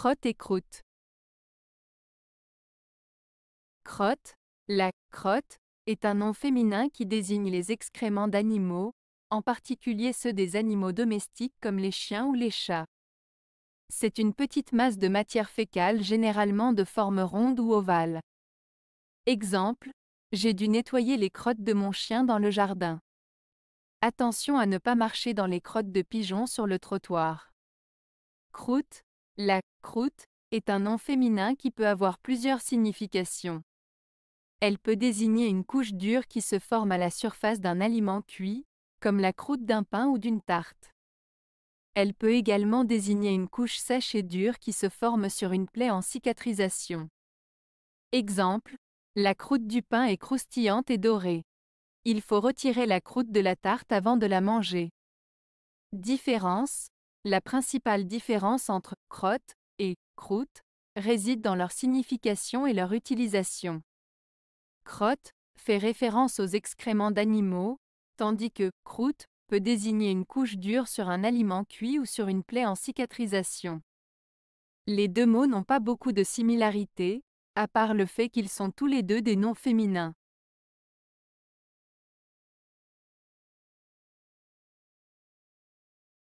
Crotte et croûte. Crotte, la crotte, est un nom féminin qui désigne les excréments d'animaux, en particulier ceux des animaux domestiques comme les chiens ou les chats. C'est une petite masse de matière fécale généralement de forme ronde ou ovale. Exemple, j'ai dû nettoyer les crottes de mon chien dans le jardin. Attention à ne pas marcher dans les crottes de pigeons sur le trottoir. Croûte, la croûte est un nom féminin qui peut avoir plusieurs significations. Elle peut désigner une couche dure qui se forme à la surface d'un aliment cuit, comme la croûte d'un pain ou d'une tarte. Elle peut également désigner une couche sèche et dure qui se forme sur une plaie en cicatrisation. Exemple, la croûte du pain est croustillante et dorée. Il faut retirer la croûte de la tarte avant de la manger. Différence, la principale différence entre crotte et croûte réside dans leur signification et leur utilisation. Crotte fait référence aux excréments d'animaux, tandis que croûte peut désigner une couche dure sur un aliment cuit ou sur une plaie en cicatrisation. Les deux mots n'ont pas beaucoup de similarité, à part le fait qu'ils sont tous les deux des noms féminins.